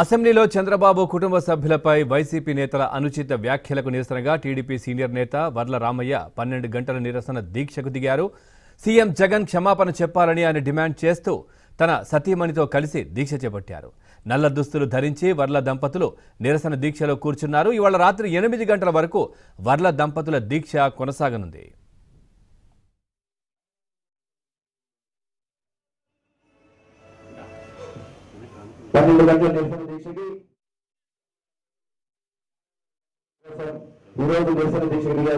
అసెంబ్లీలో చంద్రబాబు కుటుంబ సభ్యులపై వైసీపీ నేతల అనుచిత వ్యాఖ్యలకు నిరసనగా టీడీపీ సీనియర్ నేత వర్ల రామయ్య పన్నెండు గంటల నిరసన దీక్షకు దిగారు సీఎం జగన్ క్షమాపణ చెప్పాలని ఆయన డిమాండ్ చేస్తూ తన సతీమణితో కలిసి దీక్ష చేపట్టారు నల్ల దుస్తులు ధరించి వర్ల దంపతులు నిరసన దీక్షలో కూర్చున్నారు ఇవాళ రాత్రి ఎనిమిది గంటల వరకు వర్ల దంపతుల దీక్ష కొనసాగనుంది ದೇಶಕ್ಕೆ ವಿರೋಧ ದೇಶದ ಅಧ್ಯಕ್ಷರಿಗೆ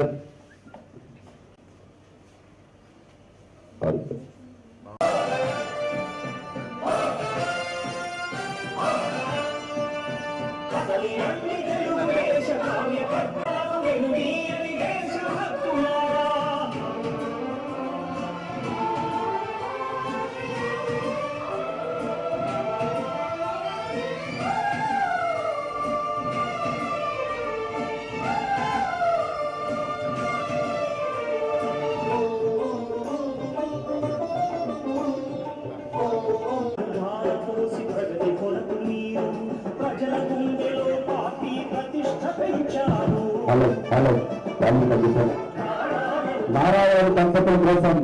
నారాయణ దంపతుల కోసం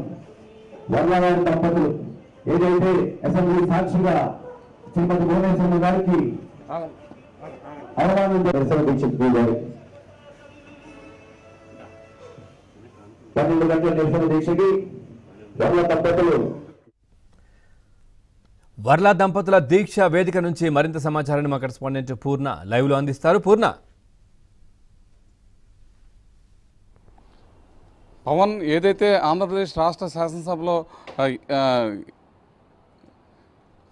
వర్ణారాయణ దంపతులు ఏదైతే అసెంబ్లీ సాక్షిగా శ్రీమతి భువనేశ్వరి గారికి అవమానం నిరసనీక్షించింది పన్నెండు గంటల నిరసన దీక్షకి వల్ల దంపతులు వర్లా దంపతుల దీక్ష వేదిక నుంచి మరింత సమాచారాన్ని మా కరెస్పాండెంట్ పూర్ణ లైవ్లో అందిస్తారు పూర్ణ పవన్ ఏదైతే ఆంధ్రప్రదేశ్ రాష్ట్ర శాసనసభలో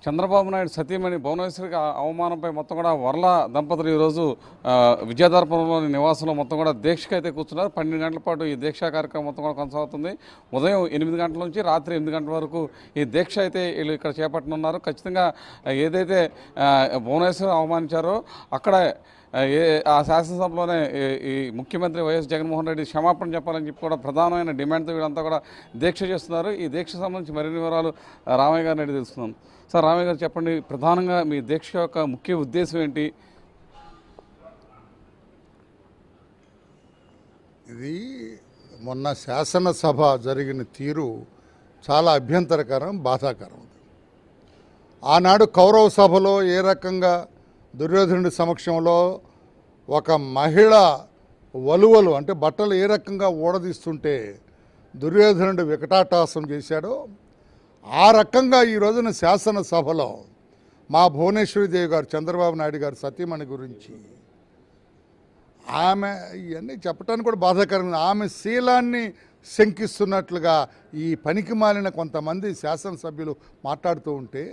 చంద్రబాబు నాయుడు సతీమణి భువనేశ్వరికి అవమానంపై మొత్తం కూడా వర్ల దంపతులు ఈరోజు విద్యాధర్పురంలోని నివాసంలో మొత్తం కూడా దీక్షకు అయితే కూర్చున్నారు పన్నెండు గంటల పాటు ఈ దీక్షా కార్యక్రమం మొత్తం కూడా కొనసాగుతుంది ఉదయం ఎనిమిది గంటల నుంచి రాత్రి ఎనిమిది గంటల వరకు ఈ దీక్ష అయితే వీళ్ళు ఇక్కడ చేపట్టనున్నారు ఖచ్చితంగా ఏదైతే భువనేశ్వరి అవమానించారో అక్కడ ఏ ఆ శాసనసభలోనే ఈ ముఖ్యమంత్రి వైఎస్ జగన్మోహన్ రెడ్డి క్షమాపణ చెప్పాలని చెప్పి కూడా ప్రధానమైన డిమాండ్తో వీళ్ళంతా కూడా దీక్ష చేస్తున్నారు ఈ దీక్ష సంబంధించి మరిన్ని వివరాలు రామయ్య గారిని అడిగి తెలుసుకున్నాం సార్ రామయ్య గారు చెప్పండి ప్రధానంగా మీ దీక్ష యొక్క ముఖ్య ఉద్దేశం ఏంటి ఇది మొన్న శాసనసభ జరిగిన తీరు చాలా అభ్యంతరకరం బాధాకరం ఆనాడు కౌరవ సభలో ఏ రకంగా దుర్యోధనుడి సమక్షంలో ఒక మహిళ వలువలు అంటే బట్టలు ఏ రకంగా ఊడదీస్తుంటే దుర్యోధనుడు వికటాటాసం చేశాడో ఆ రకంగా ఈ రోజున శాసనసభలో మా భువనేశ్వరిదేవి గారు చంద్రబాబు నాయుడు గారు సతీమణి గురించి ఆమె ఇవన్నీ చెప్పడానికి కూడా బాధాకరంగా ఆమె శీలాన్ని శంకిస్తున్నట్లుగా ఈ పనికి మాలిన కొంతమంది శాసనసభ్యులు మాట్లాడుతూ ఉంటే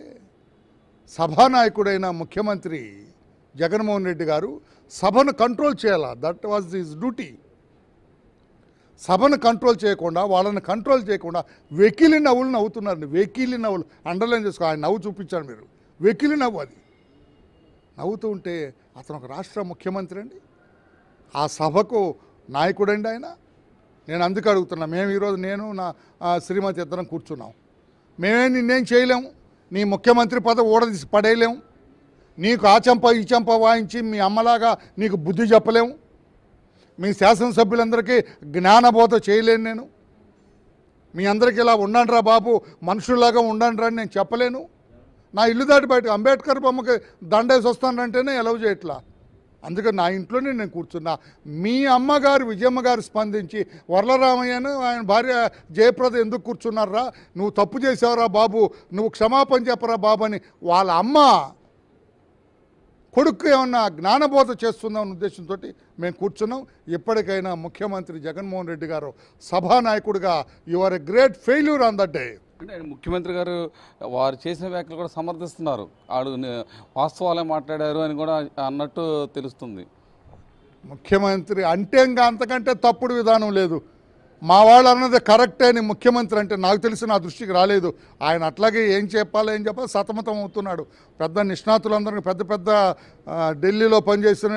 సభానాయకుడైన ముఖ్యమంత్రి జగన్మోహన్ రెడ్డి గారు సభను కంట్రోల్ చేయాలా దట్ వాజ్ దిస్ డ్యూటీ సభను కంట్రోల్ చేయకుండా వాళ్ళని కంట్రోల్ చేయకుండా వెకిలి నవ్వులు నవ్వుతున్నారండి వెకిలి నవ్వులు అండర్లైన్ చేసుకో ఆయన నవ్వు చూపించారు మీరు వెకిలి నవ్వు అది నవ్వుతూ ఉంటే అతను ఒక రాష్ట్ర ముఖ్యమంత్రి అండి ఆ సభకు నాయకుడండి ఆయన నేను అందుకు అడుగుతున్నా మేము ఈరోజు నేను నా శ్రీమతి ఇద్దరం కూర్చున్నాం మేమే నిన్నేం చేయలేము నీ ముఖ్యమంత్రి పదవి ఓడదీసి పడేయలేము నీకు ఆ ఈ చెంప వాయించి మీ అమ్మలాగా నీకు బుద్ధి చెప్పలేము మీ శాసనసభ్యులందరికీ జ్ఞానబోధ చేయలేను నేను మీ అందరికీ ఇలా ఉండండిరా బాబు మనుషుల్లాగా ఉండండిరా అని నేను చెప్పలేను నా ఇల్లు దాటి బయట అంబేద్కర్ బొమ్మకి దండేసి వస్తానంటేనే ఎలవ్ చేయట్లా అందుకని నా ఇంట్లోనే నేను కూర్చున్నా మీ అమ్మగారు విజయమ్మ గారు స్పందించి వరలరామయ్యను ఆయన భార్య జయప్రద ఎందుకు కూర్చున్నారా నువ్వు తప్పు చేసావురా బాబు నువ్వు క్షమాపణ చెప్పరా బాబు అని వాళ్ళ అమ్మ కొడుకు ఏమన్నా జ్ఞానబోధ చేస్తుందామన్న ఉద్దేశంతో మేము కూర్చున్నాం ఇప్పటికైనా ముఖ్యమంత్రి జగన్మోహన్ రెడ్డి గారు సభానాయకుడిగా you are a great failure on that day అంటే ముఖ్యమంత్రి గారు వారు చేసిన వ్యాఖ్యలు కూడా సమర్థిస్తున్నారు ఆడు వాస్తవాలే మాట్లాడారు అని కూడా అన్నట్టు తెలుస్తుంది ముఖ్యమంత్రి అంటే ఇంకా అంతకంటే తప్పుడు విధానం లేదు మా వాళ్ళు అన్నది కరెక్టే అని ముఖ్యమంత్రి అంటే నాకు తెలిసి నా దృష్టికి రాలేదు ఆయన అట్లాగే ఏం చెప్పాలో ఏం చెప్పాలి సతమతం అవుతున్నాడు పెద్ద నిష్ణాతులందరూ పెద్ద పెద్ద ఢిల్లీలో పనిచేసిన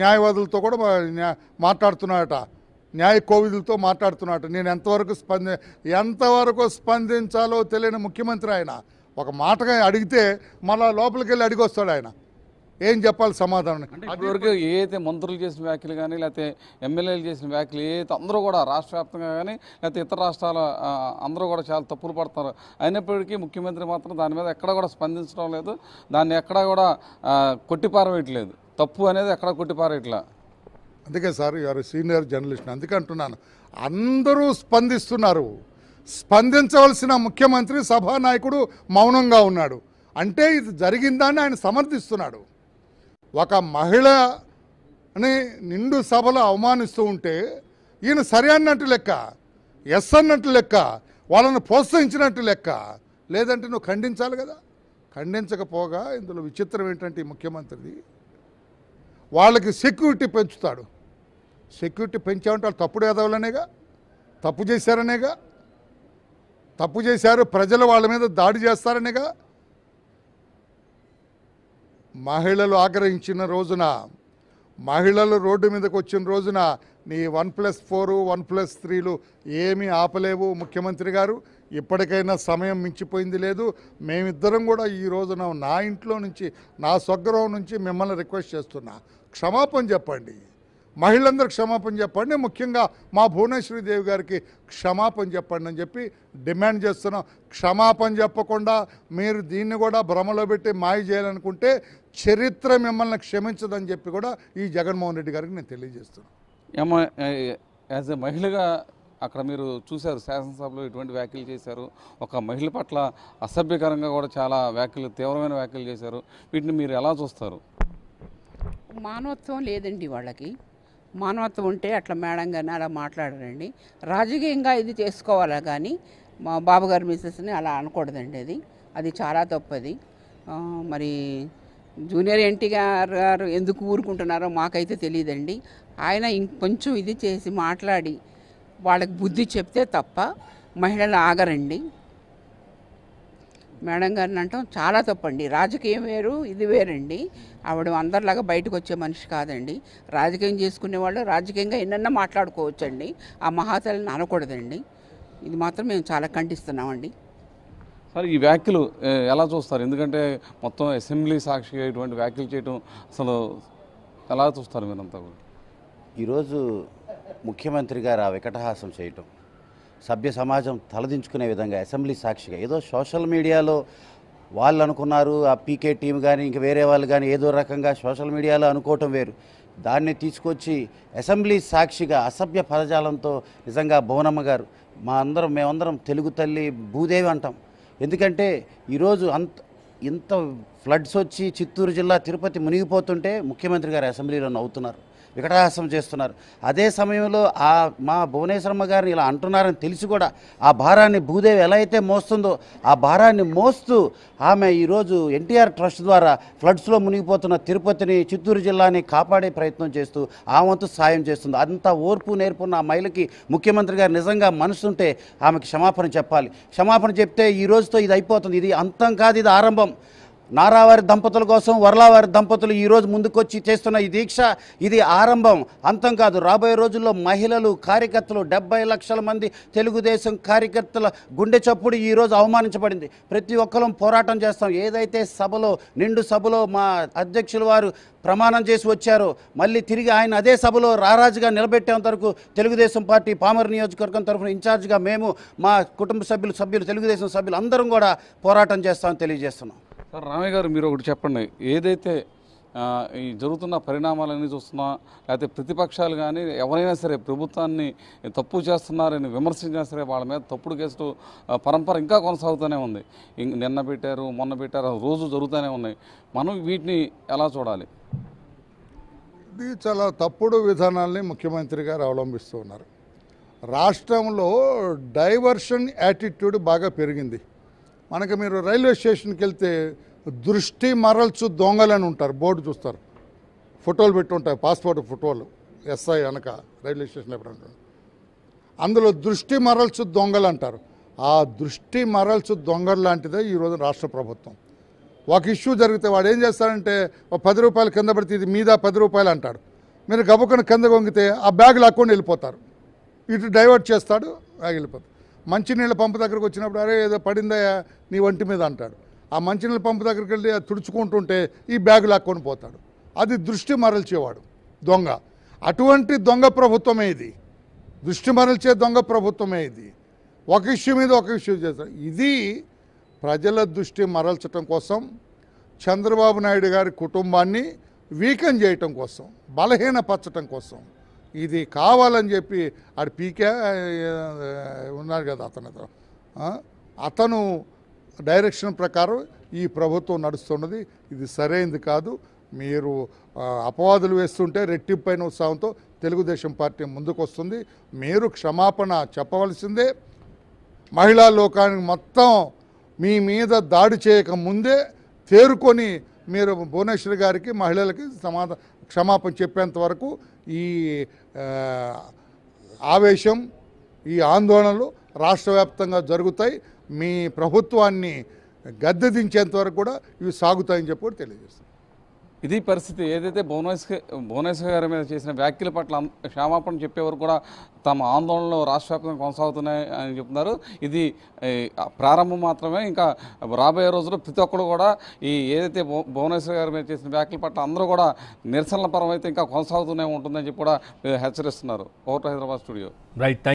న్యాయవాదులతో కూడా మాట్లాడుతున్నాడట న్యాయ కోవిదులతో మాట్లాడుతున్నాడు నేను ఎంతవరకు స్పంది ఎంతవరకు స్పందించాలో తెలియని ముఖ్యమంత్రి ఆయన ఒక మాటగా అడిగితే మళ్ళా లోపలికి వెళ్ళి అడిగొస్తాడు ఆయన ఏం చెప్పాలి సమాధానం ఇప్పటివరకు ఏదైతే మంత్రులు చేసిన వ్యాఖ్యలు కానీ లేకపోతే ఎమ్మెల్యేలు చేసిన వ్యాఖ్యలు ఏదైతే అందరూ కూడా రాష్ట్ర వ్యాప్తంగా కానీ లేకపోతే ఇతర రాష్ట్రాల అందరూ కూడా చాలా తప్పులు పడతారు అయినప్పటికీ ముఖ్యమంత్రి మాత్రం దాని మీద ఎక్కడ కూడా స్పందించడం లేదు దాన్ని ఎక్కడ కూడా కొట్టిపారవేయట్లేదు తప్పు అనేది ఎక్కడ కొట్టిపారేయట్లా అందుకే సార్ గారు సీనియర్ జర్నలిస్ట్ అందుకే అంటున్నాను అందరూ స్పందిస్తున్నారు స్పందించవలసిన ముఖ్యమంత్రి సభానాయకుడు మౌనంగా ఉన్నాడు అంటే ఇది జరిగిందని ఆయన సమర్థిస్తున్నాడు ఒక మహిళని నిండు సభలో అవమానిస్తూ ఉంటే ఈయన సరి అన్నట్టు లెక్క ఎస్ అన్నట్టు లెక్క వాళ్ళని ప్రోత్సహించినట్టు లెక్క లేదంటే నువ్వు ఖండించాలి కదా ఖండించకపోగా ఇందులో విచిత్రం ఏంటంటే ముఖ్యమంత్రిది వాళ్ళకి సెక్యూరిటీ పెంచుతాడు సెక్యూరిటీ పెంచామంటే వాళ్ళు తప్పుడు ఎదవలనేగా తప్పు చేశారనేగా తప్పు చేశారు ప్రజలు వాళ్ళ మీద దాడి చేస్తారనేగా మహిళలు ఆగ్రహించిన రోజున మహిళలు రోడ్డు మీదకి వచ్చిన రోజున నీ one plus four one plus త్రీలు ఏమీ ఆపలేవు ముఖ్యమంత్రి గారు ఇప్పటికైనా సమయం మించిపోయింది లేదు మేమిద్దరం కూడా ఈ రోజున నా ఇంట్లో నుంచి నా స్వగ్రహం నుంచి మిమ్మల్ని రిక్వెస్ట్ చేస్తున్నా క్షమాపణ చెప్పండి మహిళలందరూ క్షమాపణ చెప్పండి ముఖ్యంగా మా భువనేశ్వరి దేవి గారికి క్షమాపణ చెప్పండి అని చెప్పి డిమాండ్ చేస్తున్నాం క్షమాపణ చెప్పకుండా మీరు దీన్ని కూడా భ్రమలో పెట్టి మాయ చేయాలనుకుంటే చరిత్ర మిమ్మల్ని క్షమించదని చెప్పి కూడా ఈ జగన్మోహన్ రెడ్డి గారికి నేను తెలియజేస్తున్నాను యాజ్ ఎ మహిళగా అక్కడ మీరు చూశారు శాసనసభలో ఇటువంటి వ్యాఖ్యలు చేశారు ఒక మహిళ పట్ల అసభ్యకరంగా కూడా చాలా వ్యాఖ్యలు తీవ్రమైన వ్యాఖ్యలు చేశారు వీటిని మీరు ఎలా చూస్తారు మానవత్వం లేదండి వాళ్ళకి మానవత్వం ఉంటే అట్లా మేడం కానీ అలా మాట్లాడరండి రాజకీయంగా ఇది చేసుకోవాలా కానీ మా బాబుగారి మిస్సెస్ని అలా అనకూడదండి అది అది చాలా తప్పది మరి జూనియర్ ఎన్టీ గారు గారు ఎందుకు ఊరుకుంటున్నారో మాకైతే తెలియదండి ఆయన ఇంకొంచెం ఇది చేసి మాట్లాడి వాళ్ళకి బుద్ధి చెప్తే తప్ప మహిళలు ఆగరండి మేడం గారిని అంటాం చాలా తప్పండి రాజకీయం వేరు ఇది వేరండి ఆవిడ అందరిలాగా బయటకు వచ్చే మనిషి కాదండి రాజకీయం చేసుకునే వాళ్ళు రాజకీయంగా ఎన్నన్నా మాట్లాడుకోవచ్చండి ఆ మహాతల్ని అనకూడదండి ఇది మాత్రం మేము చాలా ఖండిస్తున్నామండి సార్ ఈ వ్యాఖ్యలు ఎలా చూస్తారు ఎందుకంటే మొత్తం అసెంబ్లీ సాక్షి ఇటువంటి వ్యాఖ్యలు చేయడం అసలు ఎలా చూస్తారు మీరంతా కూడా ఈరోజు ముఖ్యమంత్రి గారు ఆ వికటహాసం చేయటం సభ్య సమాజం తలదించుకునే విధంగా అసెంబ్లీ సాక్షిగా ఏదో సోషల్ మీడియాలో వాళ్ళు అనుకున్నారు ఆ పీకే టీం కానీ ఇంక వేరే వాళ్ళు కానీ ఏదో రకంగా సోషల్ మీడియాలో అనుకోవటం వేరు దాన్ని తీసుకొచ్చి అసెంబ్లీ సాక్షిగా అసభ్య పదజాలంతో నిజంగా భువనమ్మ గారు మా అందరం మేమందరం తెలుగు తల్లి భూదేవి అంటాం ఎందుకంటే ఈరోజు అంత ఇంత ఫ్లడ్స్ వచ్చి చిత్తూరు జిల్లా తిరుపతి మునిగిపోతుంటే ముఖ్యమంత్రి గారు అసెంబ్లీలో నవ్వుతున్నారు వికటాసం చేస్తున్నారు అదే సమయంలో ఆ మా భువనేశ్వరమ్మ గారిని ఇలా అంటున్నారని తెలిసి కూడా ఆ భారాన్ని భూదేవి ఎలా అయితే మోస్తుందో ఆ భారాన్ని మోస్తూ ఆమె ఈరోజు ఎన్టీఆర్ ట్రస్ట్ ద్వారా ఫ్లడ్స్లో మునిగిపోతున్న తిరుపతిని చిత్తూరు జిల్లాని కాపాడే ప్రయత్నం చేస్తూ ఆ వంతు సాయం చేస్తుంది అంత ఓర్పు నేర్పున్న ఆ మహిళకి ముఖ్యమంత్రి గారు నిజంగా మనసుంటే ఆమెకి క్షమాపణ చెప్పాలి క్షమాపణ చెప్తే ఈ రోజుతో ఇది అయిపోతుంది ఇది అంతం కాదు ఇది ఆరంభం నారావారి దంపతుల కోసం వరలావారి దంపతులు ఈరోజు ముందుకొచ్చి చేస్తున్న ఈ దీక్ష ఇది ఆరంభం అంతం కాదు రాబోయే రోజుల్లో మహిళలు కార్యకర్తలు డెబ్బై లక్షల మంది తెలుగుదేశం కార్యకర్తల గుండె చప్పుడు ఈరోజు అవమానించబడింది ప్రతి ఒక్కరం పోరాటం చేస్తాం ఏదైతే సభలో నిండు సభలో మా అధ్యక్షుల వారు ప్రమాణం చేసి వచ్చారో మళ్ళీ తిరిగి ఆయన అదే సభలో రారాజుగా నిలబెట్టేంత వరకు తెలుగుదేశం పార్టీ పామర్ నియోజకవర్గం తరఫున ఇన్ఛార్జ్గా మేము మా కుటుంబ సభ్యులు సభ్యులు తెలుగుదేశం సభ్యులు అందరం కూడా పోరాటం చేస్తామని తెలియజేస్తున్నాం సార్ రామయ్య గారు మీరు ఒకటి చెప్పండి ఏదైతే ఈ జరుగుతున్న పరిణామాలన్నీ చూస్తున్నా లేకపోతే ప్రతిపక్షాలు కానీ ఎవరైనా సరే ప్రభుత్వాన్ని తప్పు చేస్తున్నారని విమర్శించినా సరే వాళ్ళ మీద తప్పుడు కేసులు పరంపర ఇంకా కొనసాగుతూనే ఉంది నిన్న పెట్టారు మొన్న పెట్టారు రోజు జరుగుతూనే ఉన్నాయి మనం వీటిని ఎలా చూడాలి ఇది చాలా తప్పుడు విధానాల్ని ముఖ్యమంత్రి గారు అవలంబిస్తూ ఉన్నారు రాష్ట్రంలో డైవర్షన్ యాటిట్యూడ్ బాగా పెరిగింది మనకు మీరు రైల్వే స్టేషన్కి వెళ్తే దృష్టి మరల్చు దొంగలని ఉంటారు బోర్డు చూస్తారు ఫోటోలు పెట్టి ఉంటాయి పాస్పోర్ట్ ఫోటోలు ఎస్ఐ అనక రైల్వే స్టేషన్ ఎప్పుడంటారు అందులో దృష్టి మరల్చు దొంగలు అంటారు ఆ దృష్టి మరల్చు దొంగలు లాంటిదే ఈరోజు రాష్ట్ర ప్రభుత్వం ఒక ఇష్యూ జరిగితే వాడు ఏం చేస్తాడంటే ఒక పది రూపాయలు కింద పడితే ఇది మీద పది రూపాయలు అంటాడు మీరు గబుకను కింద వంగితే ఆ బ్యాగ్ లాక్కొని వెళ్ళిపోతారు ఇటు డైవర్ట్ చేస్తాడు బ్యాగ్ వెళ్ళిపోతాడు మంచినీళ్ళ పంపు దగ్గరకు వచ్చినప్పుడు అరే ఏదో పడిందా నీ వంటి మీద అంటాడు ఆ మంచినీళ్ళ పంపు దగ్గరికి వెళ్ళి తుడుచుకుంటుంటే ఈ బ్యాగు లాక్కొని పోతాడు అది దృష్టి మరల్చేవాడు దొంగ అటువంటి దొంగ ప్రభుత్వమే ఇది దృష్టి మరల్చే దొంగ ప్రభుత్వమే ఇది ఒక ఇష్యూ మీద ఒక ఇష్యూ చేస్తారు ఇది ప్రజల దృష్టి మరల్చడం కోసం చంద్రబాబు నాయుడు గారి కుటుంబాన్ని వీకెన్ చేయటం కోసం బలహీనపరచటం కోసం ఇది కావాలని చెప్పి ఆడు పీకే ఉన్నారు కదా అతను అతను డైరెక్షన్ ప్రకారం ఈ ప్రభుత్వం నడుస్తున్నది ఇది సరైనది కాదు మీరు అపవాదులు వేస్తుంటే రెట్టింపైన ఉత్సాహంతో తెలుగుదేశం పార్టీ ముందుకు వస్తుంది మీరు క్షమాపణ చెప్పవలసిందే మహిళా లోకానికి మొత్తం మీ మీద దాడి చేయక ముందే తేరుకొని మీరు భువనేశ్వర్ గారికి మహిళలకి సమాధానం క్షమాపణ చెప్పేంత వరకు ఈ ఆవేశం ఈ ఆందోళనలు రాష్ట్ర వ్యాప్తంగా జరుగుతాయి మీ ప్రభుత్వాన్ని గద్దెదించేంత వరకు కూడా ఇవి సాగుతాయని చెప్పి కూడా తెలియజేస్తాను ఇది పరిస్థితి ఏదైతే భువనేశ్వర్ గారి మీద చేసిన వ్యాఖ్యల పట్ల క్షమాపణ చెప్పేవారు కూడా తమ ఆందోళనలు రాష్ట్ర వ్యాప్తంగా కొనసాగుతున్నాయి అని చెప్తున్నారు ఇది ప్రారంభం మాత్రమే ఇంకా రాబోయే రోజుల్లో ప్రతి ఒక్కరు కూడా ఈ ఏదైతే భువనేశ్వర్ గారి మీద చేసిన వ్యాఖ్యల పట్ల అందరూ కూడా నిరసనల పరం అయితే ఇంకా కొనసాగుతూనే ఉంటుందని చెప్పి కూడా హెచ్చరిస్తున్నారు ఓటర్ హైదరాబాద్ స్టూడియో రైట్